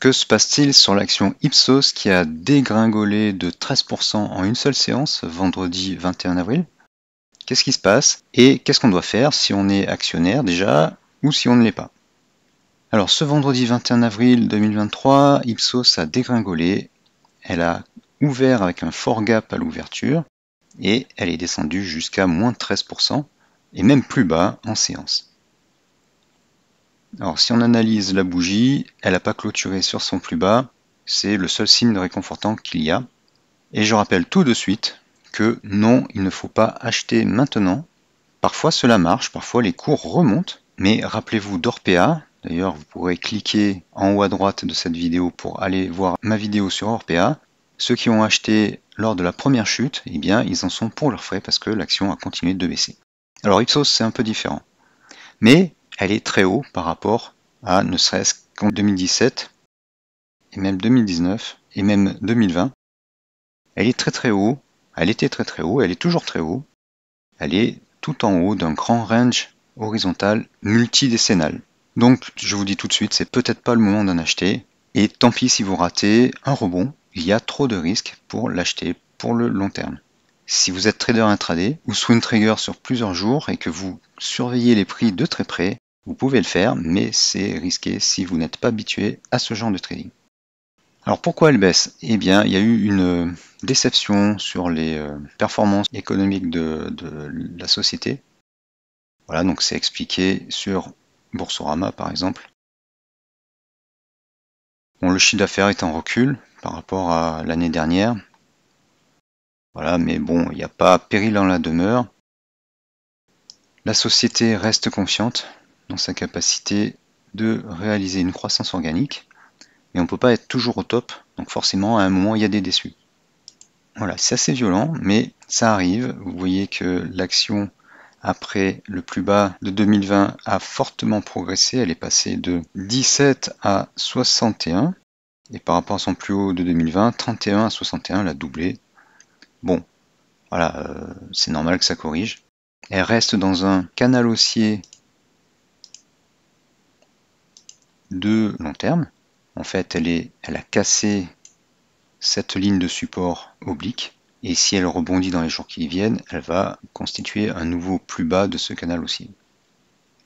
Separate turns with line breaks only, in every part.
Que se passe-t-il sur l'action Ipsos qui a dégringolé de 13% en une seule séance vendredi 21 avril Qu'est-ce qui se passe et qu'est-ce qu'on doit faire si on est actionnaire déjà ou si on ne l'est pas Alors ce vendredi 21 avril 2023, Ipsos a dégringolé, elle a ouvert avec un fort gap à l'ouverture et elle est descendue jusqu'à moins 13% et même plus bas en séance. Alors si on analyse la bougie, elle n'a pas clôturé sur son plus bas, c'est le seul signe réconfortant qu'il y a. Et je rappelle tout de suite que non, il ne faut pas acheter maintenant. Parfois cela marche, parfois les cours remontent, mais rappelez-vous d'Orpea, d'ailleurs vous pourrez cliquer en haut à droite de cette vidéo pour aller voir ma vidéo sur Orpea. Ceux qui ont acheté lors de la première chute, eh bien ils en sont pour leurs frais parce que l'action a continué de baisser. Alors Ipsos c'est un peu différent. Mais elle est très haut par rapport à ne serait-ce qu'en 2017, et même 2019, et même 2020. Elle est très très haut, elle était très très haut, elle est toujours très haut. Elle est tout en haut d'un grand range horizontal multidécennal. Donc je vous dis tout de suite, c'est peut-être pas le moment d'en acheter, et tant pis si vous ratez un rebond, il y a trop de risques pour l'acheter pour le long terme. Si vous êtes trader intraday ou swing trader sur plusieurs jours et que vous surveillez les prix de très près, vous pouvez le faire, mais c'est risqué si vous n'êtes pas habitué à ce genre de trading. Alors pourquoi elle baisse Eh bien, il y a eu une déception sur les euh, performances économiques de, la société. Voilà, donc c'est expliqué sur Boursorama par exemple. Bon, le chiffre d'affaires est en recul par rapport à l'année dernière. Voilà, mais bon, il n'y a pas péril en la demeure. La société reste confiante dans sa capacité de réaliser une croissance organique, et on ne peut pas être toujours au top, donc forcément à un moment il y a des déçus. Voilà, c'est assez violent, mais ça arrive. Vous voyez que l'action après le plus bas de 2020 a fortement progressé, elle est passée de 17 à 61, et par rapport à son plus haut de 2020, 31 à 61, elle a doublé. Bon, voilà, euh, c'est normal que ça corrige. Elle reste dans un canal haussier de long terme. En fait, elle, est, a cassé cette ligne de support oblique. Et si elle rebondit dans les jours qui viennent, elle va constituer un nouveau plus bas de ce canal aussi.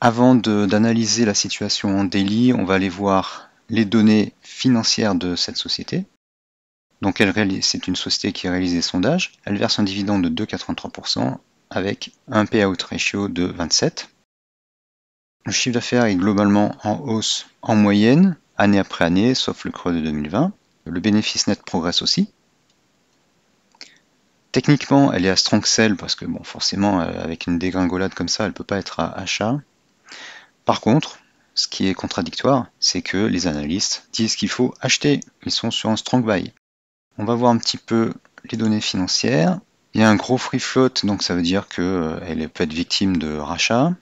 Avant d'analyser la situation en daily, on va aller voir les données financières de cette société. Donc c'est une société qui réalise des sondages. Elle verse un dividende de 2,83% avec un payout ratio de 27. Le chiffre d'affaires est globalement en hausse en moyenne, année après année, sauf le creux de 2020. Le bénéfice net progresse aussi. Techniquement, elle est à strong sell parce que bon, forcément, euh, avec une dégringolade comme ça, elle ne peut pas être à achat. Par contre, ce qui est contradictoire, c'est que les analystes disent qu'il faut acheter. Ils sont sur un strong buy. On va voir un petit peu les données financières. Il y a un gros free float, donc ça veut dire qu'elle euh, peut être victime de rachat.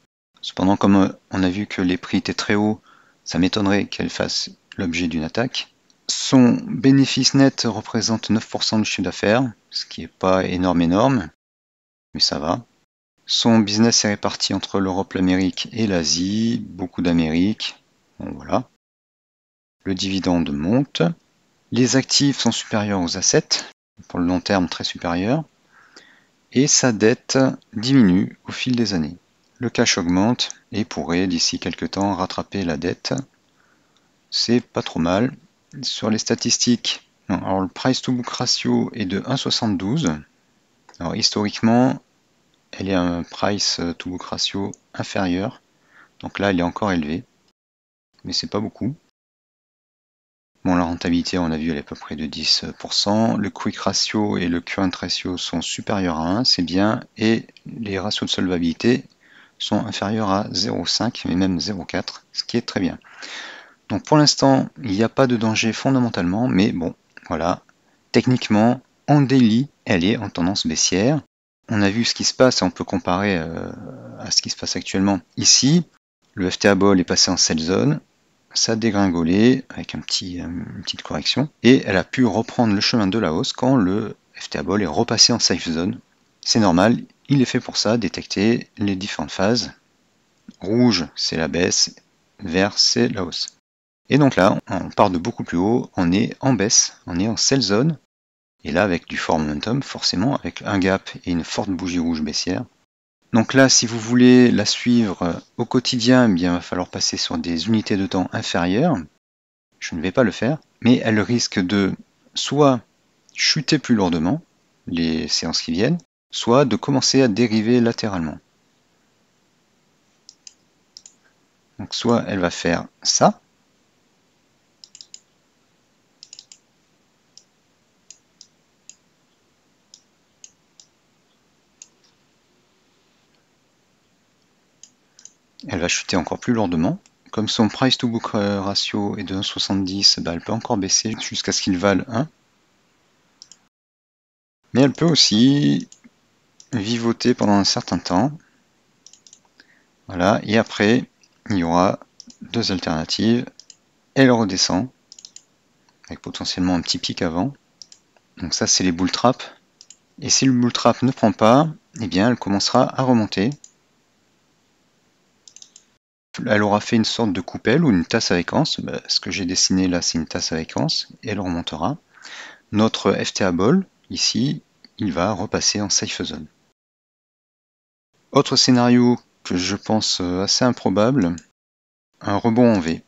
Cependant, comme euh, on a vu que les prix étaient très hauts, ça m'étonnerait qu'elle fasse l'objet d'une attaque. Son bénéfice net représente 9% du chiffre d'affaires, ce qui n'est pas énorme énorme, mais ça va. Son business est réparti entre l'Europe, l'Amérique et l'Asie, beaucoup d'Amérique, bon voilà. Le dividende monte. Les actifs sont supérieurs aux assets, pour le long terme très supérieurs. Et sa dette diminue au fil des années. Le cash augmente et pourrait d'ici quelques temps rattraper la dette. C'est pas trop mal. Sur les statistiques, alors le price to book ratio est de 1,72. Alors historiquement, elle est un price to book ratio inférieur. Donc là, elle est encore élevée. Mais c'est pas beaucoup. Bon, la rentabilité, on a vu, elle est à peu près de 10%. Le quick ratio et le current ratio sont supérieurs à 1, c'est bien. Et les ratios de solvabilité sont inférieurs à 0,5 et même 0,4, ce qui est très bien. Donc pour l'instant, il n'y a pas de danger fondamentalement, mais bon, voilà, techniquement, en daily, elle est en tendance baissière. On a vu ce qui se passe, on peut comparer euh, à ce qui se passe actuellement ici. Le FTA Ball est passé en cette zone, ça a dégringolé avec un petit, euh, une petite correction, et elle a pu reprendre le chemin de la hausse quand le FTA Ball est repassé en safe zone. C'est normal, il est fait pour ça, détecter les différentes phases. Rouge, c'est la baisse, vert, c'est la hausse. Et donc là, on part de beaucoup plus haut, on est en baisse, on est en sell zone. Et là, avec du fort momentum, forcément, avec un gap et une forte bougie rouge baissière. Donc là, si vous voulez la suivre au quotidien, eh il va falloir passer sur des unités de temps inférieures. Je ne vais pas le faire, mais elle risque de soit chuter plus lourdement les séances qui viennent, soit de commencer à dériver latéralement. Donc soit elle va faire ça, elle va chuter encore plus lourdement. Comme son price to book ratio est de 1,70, eh ben, elle peut encore baisser jusqu'à ce qu'il vale 1. Mais elle peut aussi vivoter pendant un certain temps. Voilà, et après, il y aura deux alternatives. Elle redescend, avec potentiellement un petit pic avant. Donc ça, c'est les bull traps. Et si le bull trap ne prend pas, eh bien, elle commencera à remonter. Elle aura fait une sorte de coupelle ou une tasse avec vacances. Bah, ce que j'ai dessiné là, c'est une tasse avec anse. Et elle remontera. Notre FTA ball, ici, il va repasser en safe zone. Autre scénario que je pense euh, assez improbable, un rebond en V.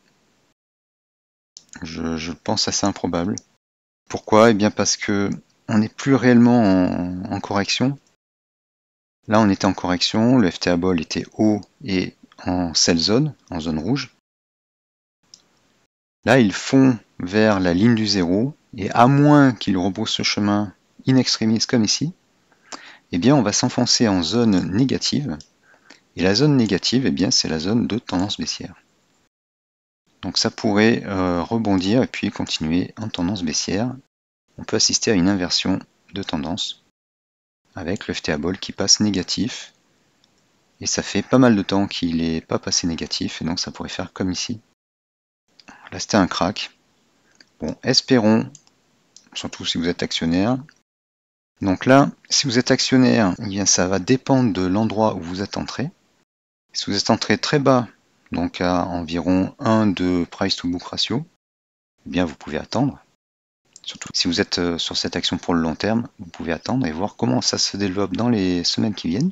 Je, pense assez improbable. Pourquoi Eh bien parce que on n'est plus réellement en, correction. Là on était en correction, le FTA ball était haut et en celle zone, en zone rouge. Là ils font vers la ligne du zéro et à moins qu'ils rebroussent ce chemin in extremis comme ici, eh bien on va s'enfoncer en zone négative. Et la zone négative, eh bien c'est la zone de tendance baissière. Donc ça pourrait euh, rebondir et puis continuer en tendance baissière. On peut assister à une inversion de tendance avec le FTA qui passe négatif. Et ça fait pas mal de temps qu'il n'est pas passé négatif, et donc ça pourrait faire comme ici. Là c'était un crack. Bon, espérons, surtout si vous êtes actionnaire, donc là, si vous êtes actionnaire, eh bien ça va dépendre de l'endroit où vous êtes entré. Si vous êtes entré très bas, donc à environ 1 de price to book ratio, eh bien vous pouvez attendre. Surtout si vous êtes euh, sur cette action pour le long terme, vous pouvez attendre et voir comment ça se développe dans les semaines qui viennent.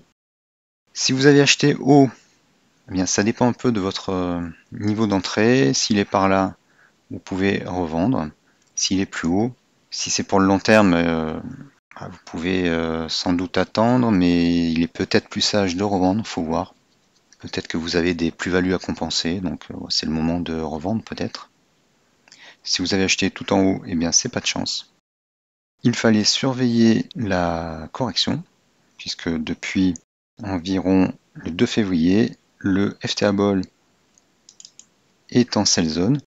Si vous avez acheté haut, eh bien ça dépend un peu de votre euh, niveau d'entrée. S'il est par là, vous pouvez revendre. S'il est plus haut, si c'est pour le long terme, euh, ah, vous pouvez euh, sans doute attendre, mais il est peut-être plus sage de revendre, il faut voir. Peut-être que vous avez des plus-values à compenser, donc euh, c'est le moment de revendre peut-être. Si vous avez acheté tout en haut, eh bien c'est pas de chance. Il fallait surveiller la correction, puisque depuis environ le 2 février, le FTA Ball est en sell zone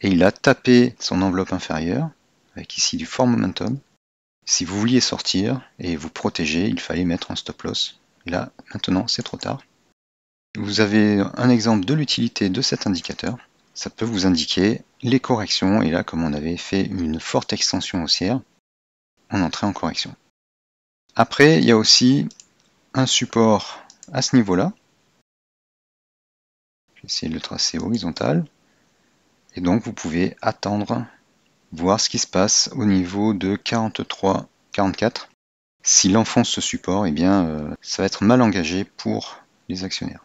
et il a tapé son enveloppe inférieure avec ici du fort momentum si vous vouliez sortir et vous protéger, il fallait mettre un stop loss. Là, maintenant, c'est trop tard. Vous avez un exemple de l'utilité de cet indicateur. Ça peut vous indiquer les corrections. Et là, comme on avait fait une forte extension haussière, on entrait en correction. Après, il y a aussi un support à ce niveau-là. Je vais essayer de le tracer horizontal. Et donc, vous pouvez attendre voir ce qui se passe au niveau de 43, 44. Si l'enfonce ce support, et eh bien, euh, ça va être mal engagé pour les actionnaires.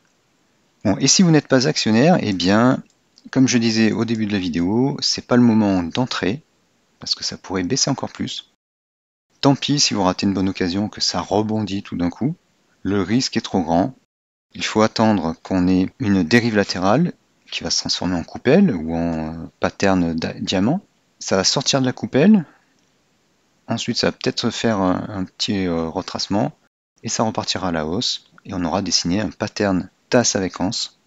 Bon, et si vous n'êtes pas actionnaire, et eh bien, comme je disais au début de la vidéo, c'est pas le moment d'entrer parce que ça pourrait baisser encore plus. Tant pis si vous ratez une bonne occasion que ça rebondit tout d'un coup. Le risque est trop grand. Il faut attendre qu'on ait une dérive latérale qui va se transformer en coupelle ou en euh, pattern diamant ça va sortir de la coupelle. Ensuite, ça va peut-être faire un, petit euh, retracement. Et ça repartira à la hausse. Et on aura dessiné un pattern tasse avec vacances,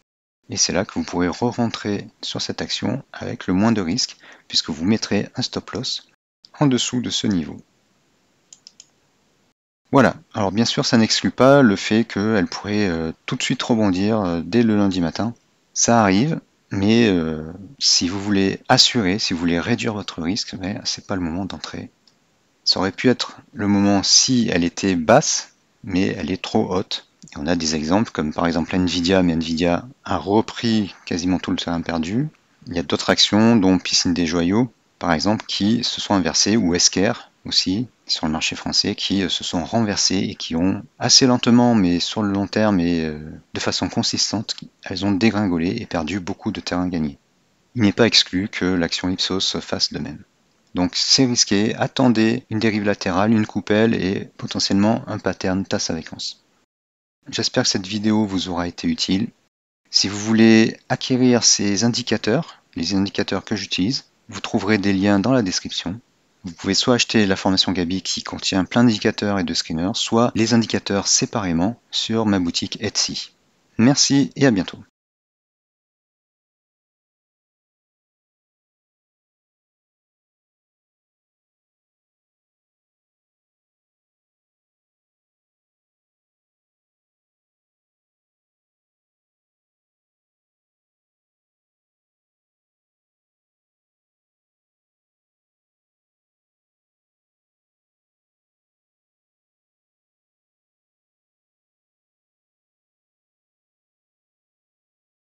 Et c'est là que vous pourrez re-rentrer sur cette action avec le moins de risque, puisque vous mettrez un stop loss en dessous de ce niveau. Voilà, alors bien sûr ça n'exclut pas le fait qu'elle pourrait euh, tout de suite rebondir euh, dès le lundi matin. Ça arrive, mais euh, si vous voulez assurer, si vous voulez réduire votre risque, ce c'est pas le moment d'entrer. Ça aurait pu être le moment si elle était basse, mais elle est trop haute. on a des exemples comme par exemple Nvidia, mais Nvidia a repris quasiment tout le terrain perdu. Il y a d'autres actions, dont Piscine des Joyaux, par exemple, qui se sont inversées, ou Esker aussi, sur le marché français qui euh, se sont renversés et qui ont assez lentement, mais sur le long terme et euh, de façon consistante, elles ont dégringolé et perdu beaucoup de terrain gagné. Il n'est pas exclu que l'action Ipsos fasse de même. Donc c'est risqué, attendez une dérive latérale, une coupelle et potentiellement un pattern tasse à vacances. J'espère que cette vidéo vous aura été utile. Si vous voulez acquérir ces indicateurs, les indicateurs que j'utilise, vous trouverez des liens dans la description. Vous pouvez soit acheter la formation Gabi qui contient plein d'indicateurs et de screeners, soit les indicateurs séparément sur ma boutique Etsy. Merci et à bientôt.